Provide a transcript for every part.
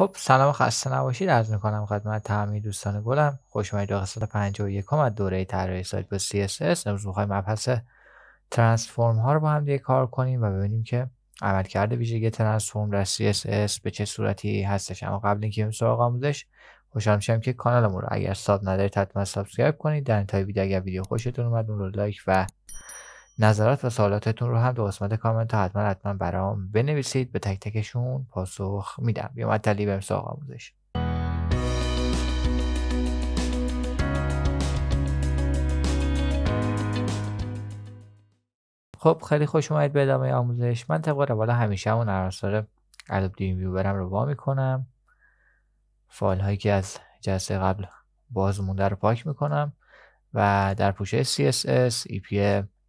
خب سلام خسته نباشید از میکنم خدمت تمامی دوستان گلم خوش اومدید به قسمت 51 از دوره طراحی سایت با CSS امروز میخوایم مبحث ترانسفورم ها رو با هم دیگه کار کنیم و ببینیم که عملکرد ویژگی ترانسفورم در CSS به چه صورتی هستش اما قبل اینکه بریم سراغ آموزش خوشحال میشم که کانالمون رو اگر ساب ندارید حتما سابسکرایب کنید در انتهای ویدیو اگر ویدیو خوشتون اومد اون رو لایک و نظرات و سوالاتتون رو هم به قسمت کامنت ها حتما حتما برام بنویسید به تک تکشون پاسخ میدم یا مطلی به سراغ آموزش خب خیلی خوش اومدید به ادامه آموزش من طبق روال همیشه همون عناصر ادوب دیم برم رو با میکنم فایل هایی که از جلسه قبل باز مونده رو پاک میکنم و در پوشه CSS, EPM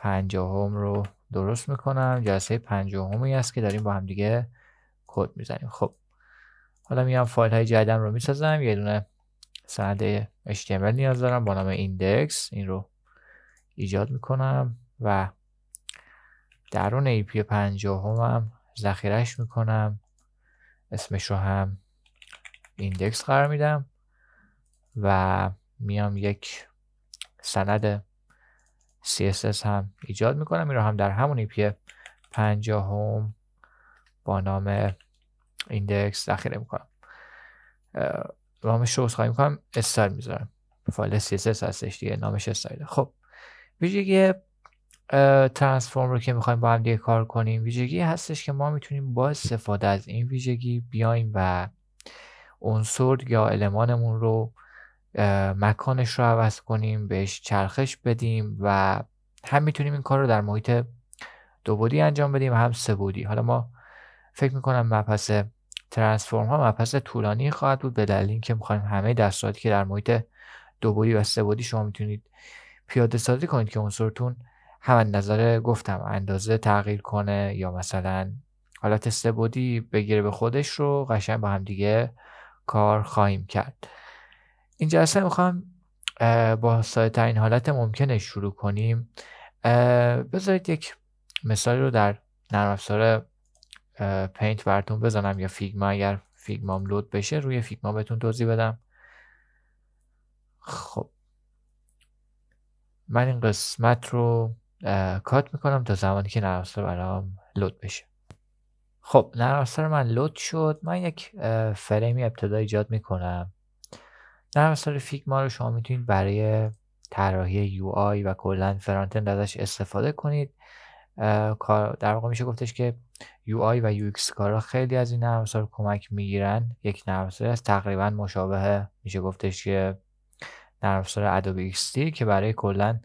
پنجاهم رو درست میکنم جلسه پنجاهمی است که داریم با هم دیگه کد میزنیم خب حالا میام فایل های جدیدم رو میسازم یه دونه سند HTML نیاز دارم با نام ایندکس این رو ایجاد میکنم و درون ای پی همم ذخیرش میکنم اسمش رو هم ایندکس قرار میدم و میام یک سند CSS هم ایجاد میکنم این رو هم در همون ایپی e پنجاهم با نام ایندکس ذخیره میکنم نامش رو خواهی میکنم استر میذارم فایل CSS هستش دیگه نامش استایل خب ویژگی ترانسفورم رو که میخوایم با هم دیگه کار کنیم ویژگی هستش که ما میتونیم با استفاده از این ویژگی بیایم و عنصر یا المانمون رو مکانش رو عوض کنیم بهش چرخش بدیم و هم میتونیم این کار رو در محیط دو بودی انجام بدیم و هم بودی حالا ما فکر میکنم مبحث ترانسفورم ها مبحث طولانی خواهد بود به دلیل اینکه میخوایم همه دستاتی که در محیط دو بودی و سه بودی شما میتونید پیاده سازی کنید که عنصرتون هم نظر گفتم اندازه تغییر کنه یا مثلا حالت بودی بگیره به خودش رو قشنگ با هم دیگه کار خواهیم کرد این جلسه میخوام با ساده ترین حالت ممکنه شروع کنیم بذارید یک مثال رو در نرم افزار پینت براتون بزنم یا فیگما اگر فیگمام لود بشه روی فیگما بهتون توضیح بدم خب من این قسمت رو کات میکنم تا زمانی که نرم افزار برام لود بشه خب نرم افزار من لود شد من یک فریمی ابتدا ایجاد میکنم نرم افزار فیگما رو شما میتونید برای طراحی یو آی و کلا فرانت اند ازش استفاده کنید کار در واقع میشه گفتش که یو آی و یو ایکس کارا خیلی از این نرم افزار کمک میگیرن یک نرم افزار است تقریبا مشابه میشه گفتش که نرم افزار ادوبی ایکس که برای کلا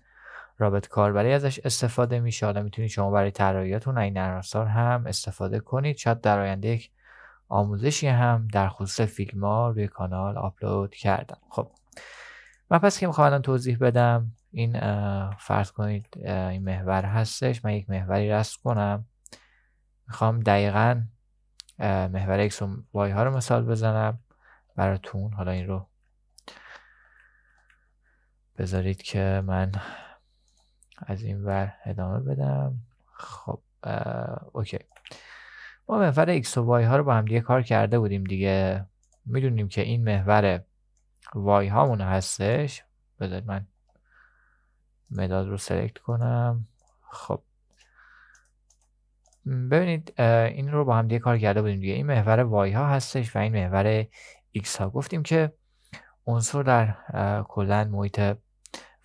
رابط کاربری ازش استفاده میشه حالا میتونید شما برای طراحیاتون این نرم افزار هم استفاده کنید شاید در آینده یک آموزشی هم در خصوص فیلم روی کانال آپلود کردم خب من پس که میخوام توضیح بدم این فرض کنید این محور هستش من یک محوری رست کنم میخوام دقیقا محور ایکس و وای ها رو مثال بزنم براتون حالا این رو بذارید که من از این ور ادامه بدم خب اوکی ما محور x و وای ها رو با هم دیگه کار کرده بودیم دیگه میدونیم که این محور وای هامون هستش بذار من مداد رو سلکت کنم خب ببینید این رو با هم دیگه کار کرده بودیم دیگه این محور وای ها هستش و این محور ایکس ها گفتیم که عنصر در کلا محیط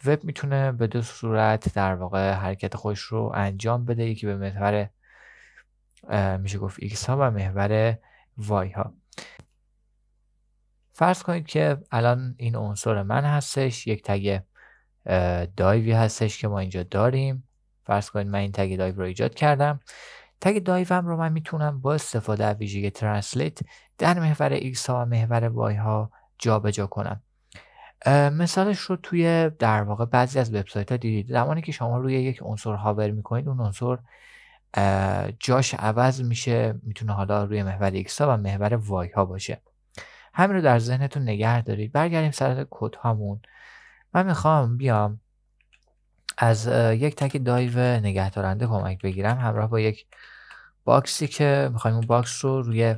وب میتونه به دو صورت در واقع حرکت خوش رو انجام بده یکی به محور میشه گفت ایکس ها و محور وای ها فرض کنید که الان این عنصر من هستش یک تگ دایوی هستش که ما اینجا داریم فرض کنید من این تگ دایو رو ایجاد کردم تگ دایوم رو من میتونم با استفاده از ویژگی ترنسلیت در محور ایکس ها و محور وای ها جابجا کنم مثالش رو توی در واقع بعضی از وبسایت ها دیدید زمانی که شما روی یک عنصر هاور میکنید اون عنصر جاش عوض میشه میتونه حالا روی محور ایکس ها و محور وای ها باشه همین رو در ذهنتون نگه دارید برگردیم سر کد هامون من میخوام بیام از یک تک دایو نگه کمک بگیرم همراه با یک باکسی که میخوایم اون باکس رو روی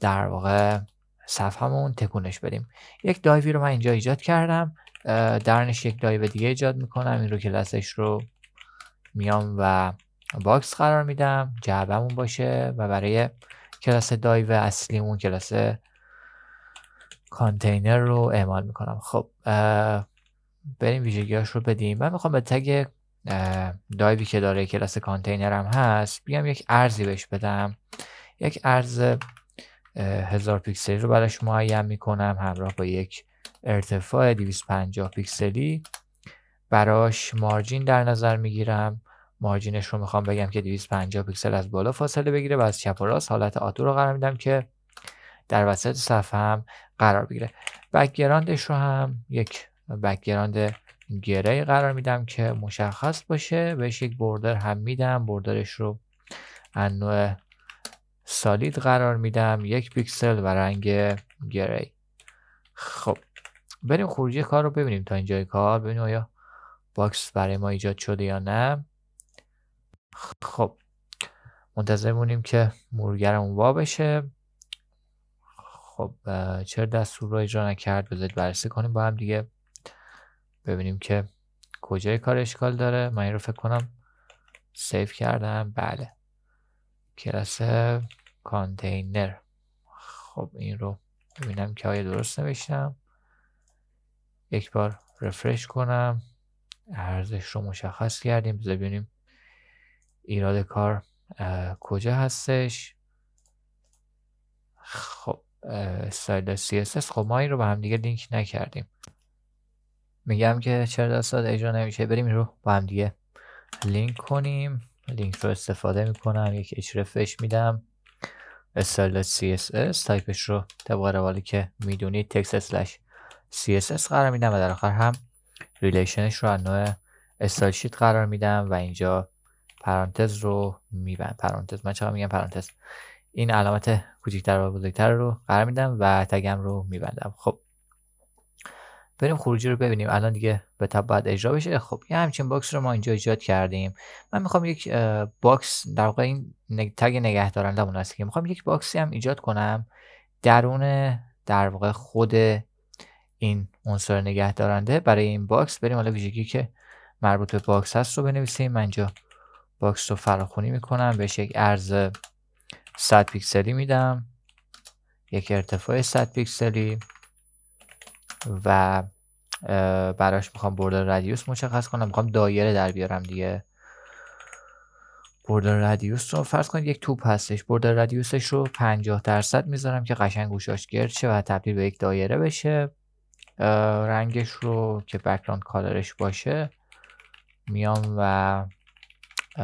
در واقع صفحمون تکونش بدیم یک دایوی رو من اینجا ایجاد کردم درنش یک دایو دیگه ایجاد میکنم این رو کلاسش رو میام و باکس قرار میدم جعبمون باشه و برای کلاس دایو اصلیمون کلاس کانتینر رو اعمال میکنم خب بریم ویژگیاش رو بدیم من میخوام به تگ دایوی که داره کلاس کانتینرم هست بیام یک ارزی بهش بدم یک ارز هزار پیکسلی رو براش معین میکنم همراه با یک ارتفاع 250 پیکسلی براش مارجین در نظر میگیرم مارجینش رو میخوام بگم که 250 پیکسل از بالا فاصله بگیره و از چپ و راست حالت آتو رو قرار میدم که در وسط صفحه هم قرار بگیره بکگراندش رو هم یک بکگراند گری قرار میدم که مشخص باشه بهش یک بوردر هم میدم بوردرش رو از نوع سالید قرار میدم یک پیکسل و رنگ گری خب بریم خروجی کار رو ببینیم تا اینجای کار ببینیم آیا باکس برای ما ایجاد شده یا نه خب منتظر مونیم که مرورگرمون وا بشه خب چرا دستور رو اجرا نکرد بذارید بررسی کنیم با هم دیگه ببینیم که کجای کار اشکال داره من این رو فکر کنم سیف کردم بله کلاس کانتینر خب این رو ببینم که آیا درست نوشتم یک بار رفرش کنم ارزش رو مشخص کردیم ببینیم ایراد کار کجا هستش خب استایل CSS خب ما این رو با هم دیگه لینک نکردیم میگم که چرا دستاد اجرا نمیشه بریم رو با هم دیگه لینک کنیم لینک رو استفاده میکنم یک رفش میدم استایل CSS تایپش رو طبق روالی که میدونید تکست CSS قرار میدم و در آخر هم ریلیشنش رو از نوع استایل شیت قرار میدم و اینجا پرانتز رو میبند پرانتز من چرا میگم پرانتز این علامت کوچکتر و بزرگتر رو قرار میدم و تگم رو میبندم خب بریم خروجی رو ببینیم الان دیگه به تب باید اجرا بشه خب یه همچین باکس رو ما اینجا ایجاد کردیم من میخوام یک باکس در واقع این تگ نگه دارنده مون هست که میخوام یک باکسی هم ایجاد کنم درون در واقع خود این عنصر نگه دارنده برای این باکس بریم حالا ویژگی که مربوط به باکس هست رو بنویسیم من اینجا باکس رو فراخونی میکنم بهش یک عرض 100 پیکسلی میدم یک ارتفاع 100 پیکسلی و براش میخوام بردر رادیوس مشخص کنم میخوام دایره در بیارم دیگه بوردر رادیوس رو فرض کنید یک توپ هستش بوردر رادیوسش رو 50 درصد میذارم که قشنگ گوشاش گرد و تبدیل به یک دایره بشه رنگش رو که بکراند کالرش باشه میام و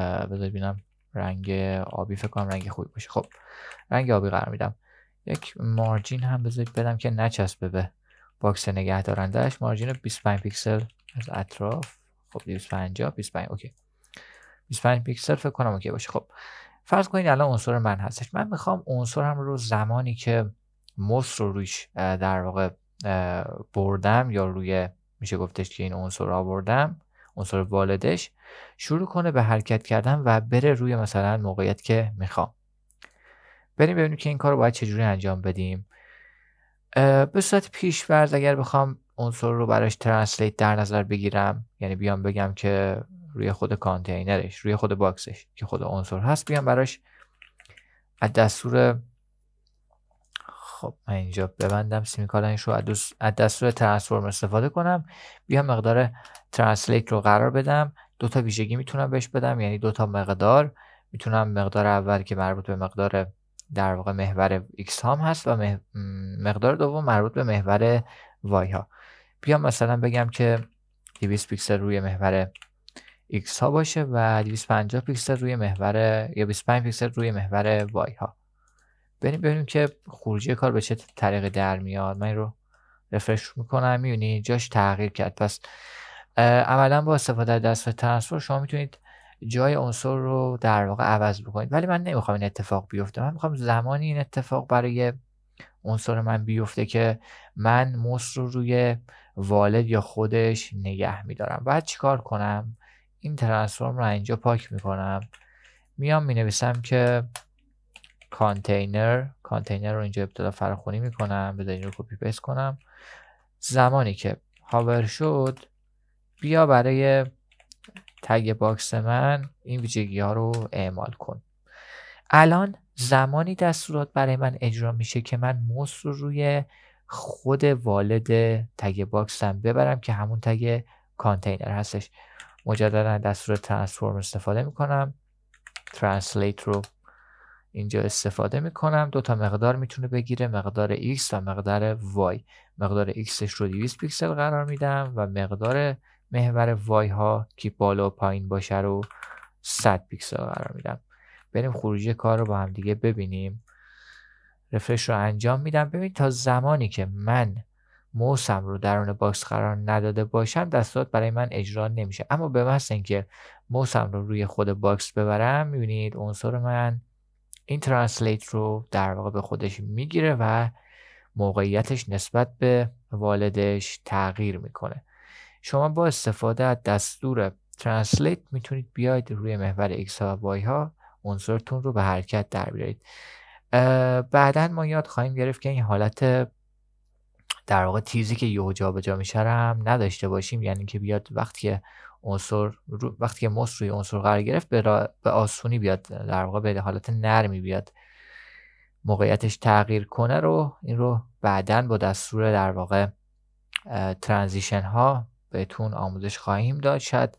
بذار ببینم رنگ آبی فکر کنم رنگ خوبی باشه خب رنگ آبی قرار میدم یک مارجین هم بذار بدم که نچسبه به باکس نگه دارندهش مارجین 25 پیکسل از اطراف خب 250 25 اوکی 25 پیکسل فکر کنم اوکی باشه خب فرض کنید الان عنصر من هستش من میخوام هم رو زمانی که موس رو رویش در واقع بردم یا روی میشه گفتش که این عنصر رو بردم عنصر والدش شروع کنه به حرکت کردن و بره روی مثلا موقعیت که میخوام بریم ببینیم که این کار رو باید چجوری انجام بدیم به صورت پیشورز اگر بخوام عنصر رو براش ترنسلیت در نظر بگیرم یعنی بیام بگم که روی خود کانتینرش روی خود باکسش که خود عنصر هست بیام براش از دستور خب من اینجا ببندم سیمیکالنش رو از دستور ترانسفورم استفاده کنم بیام مقدار ترنسلیت رو قرار بدم دو تا ویژگی میتونم بهش بدم یعنی دو تا مقدار میتونم مقدار اول که مربوط به مقدار در واقع محور x هام هست و مقدار دوم مربوط به محور y ها بیام مثلا بگم که 200 پیکسل روی محور x ها باشه و 250 پیکسل روی محور یا 25 پیکسل روی محور y ها بریم ببینیم که خروجی کار به چه طریق در میاد من این رو رفرش میکنم جاش تغییر کرد پس عملا با استفاده از دستور ترانسفر شما میتونید جای عنصر رو در واقع عوض بکنید ولی من نمیخوام این اتفاق بیفته من میخوام زمانی این اتفاق برای عنصر من بیفته که من موس رو روی والد یا خودش نگه میدارم بعد چیکار کنم این ترانسفرم رو اینجا پاک میکنم میام مینویسم که کانتینر کانتینر رو اینجا ابتدا فراخونی میکنم بذار این کپی پیس کنم زمانی که هاور شد بیا برای تگ باکس من این ویژگی ها رو اعمال کن الان زمانی دستورات برای من اجرا میشه که من موس رو روی خود والد تگ باکسم ببرم که همون تگ کانتینر هستش مجددا دستور ترانسفورم استفاده میکنم ترانسلیت رو اینجا استفاده میکنم دو تا مقدار میتونه بگیره مقدار x و مقدار y مقدار xش رو 200 پیکسل قرار میدم و مقدار محور y ها که بالا و پایین باشه رو 100 پیکسل قرار میدم بریم خروجی کار رو با هم دیگه ببینیم رفرش رو انجام میدم ببینید تا زمانی که من موسم رو درون باکس قرار نداده باشم دستات برای من اجرا نمیشه اما به اینکه موسم رو روی خود باکس ببرم میبینید عنصر من این ترانسلیت رو در واقع به خودش میگیره و موقعیتش نسبت به والدش تغییر میکنه شما با استفاده از دستور ترانسلیت میتونید بیاید روی محور ایکس و وای ها عنصرتون رو به حرکت در بیارید بعدا ما یاد خواهیم گرفت که این حالت در واقع تیزی که یهو جابجا میشه هم نداشته باشیم یعنی که بیاد وقتی عنصر وقتی که روی عنصر قرار گرفت به, به آسونی بیاد در واقع به حالت نرمی بیاد موقعیتش تغییر کنه رو این رو بعدا با دستور در واقع ترانزیشن ها بهتون آموزش خواهیم داد شد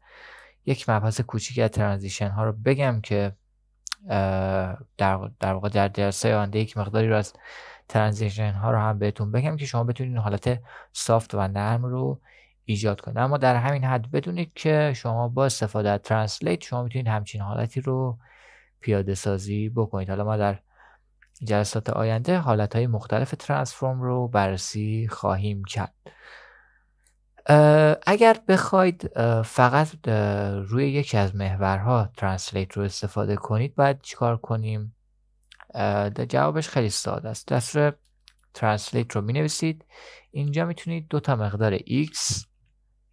یک مبحث کوچیک از ترانزیشن ها رو بگم که در, در واقع در درسه آنده یک مقداری رو از ترانزیشن ها رو هم بهتون بگم که شما بتونید حالت سافت و نرم رو ایجاد کنید اما در همین حد بدونید که شما با استفاده از ترنسلیت شما میتونید همچین حالتی رو پیاده سازی بکنید حالا ما در جلسات آینده حالت های مختلف ترانسفورم رو بررسی خواهیم کرد اگر بخواید فقط روی یکی از محورها ترنسلیت رو استفاده کنید باید چیکار کنیم جوابش خیلی ساده است دستور ترانسلیت رو می نویسید اینجا میتونید دو تا مقدار x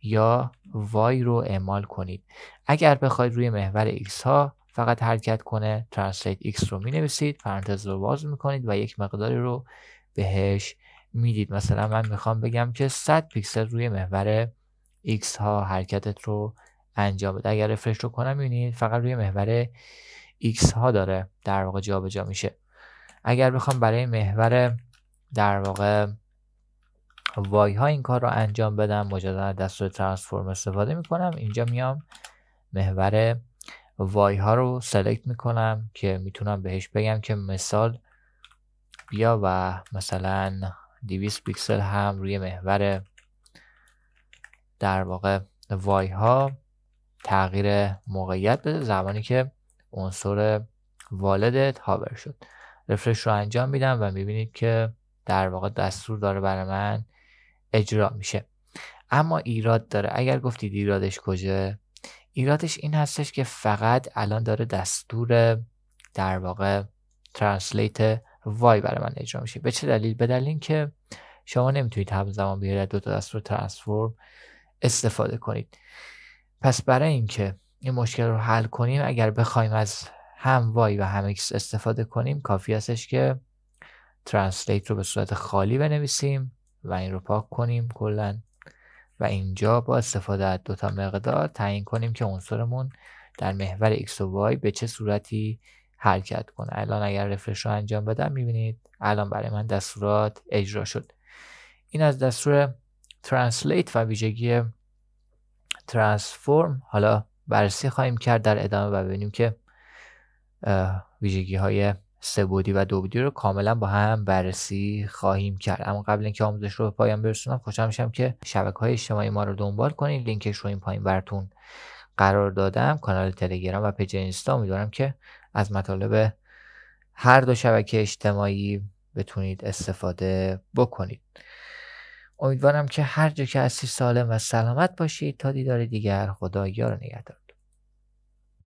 یا y رو اعمال کنید اگر بخواید روی محور x ها فقط حرکت کنه ترنسلیت x رو می نویسید پرانتز رو باز می کنید و یک مقداری رو بهش میدید مثلا من میخوام بگم که 100 پیکسل روی محور x ها حرکتت رو انجام بده اگر رفرش رو کنم میبینید فقط روی محور ایکس ها داره در واقع جابجا میشه اگر بخوام برای محور در واقع وای ها این کار رو انجام بدم مجددا دستور ترانسفورم استفاده میکنم اینجا میام محور وای ها رو سلکت میکنم که میتونم بهش بگم که مثال بیا و مثلا 200 پیکسل هم روی محور در واقع وای ها تغییر موقعیت بده زمانی که عنصر والدت هاور شد رفرش رو انجام میدم و میبینید که در واقع دستور داره برای من اجرا میشه اما ایراد داره اگر گفتید ایرادش کجا ایرادش این هستش که فقط الان داره دستور در واقع ترنسلیت وای برای من اجرا میشه به چه دلیل به دلیل که شما نمیتونید همزمان بیاید دو تا دستور ترانسفورم استفاده کنید پس برای اینکه این مشکل رو حل کنیم اگر بخوایم از هم وای و هم ایکس استفاده کنیم کافی هستش که ترنسلیت رو به صورت خالی بنویسیم و این رو پاک کنیم کلا و اینجا با استفاده از تا مقدار تعیین کنیم که عنصرمون در محور x و وای به چه صورتی حرکت کنه الان اگر رفرش رو انجام بدم میبینید الان برای من دستورات اجرا شد این از دستور ترنسلیت و ویژگی ترانسفورم حالا بررسی خواهیم کرد در ادامه و ببینیم که ویژگی های سه و دو رو کاملا با هم بررسی خواهیم کرد اما قبل اینکه آموزش رو به پایان برسونم خوشحال میشم که شبکه های اجتماعی ما رو دنبال کنید لینکش رو این پایین براتون قرار دادم کانال تلگرام و پیج اینستا امیدوارم که از مطالب هر دو شبکه اجتماعی بتونید استفاده بکنید امیدوارم که هر جا که هستی سالم و سلامت باشید تا دیدار دیگر خدا یار نگهدار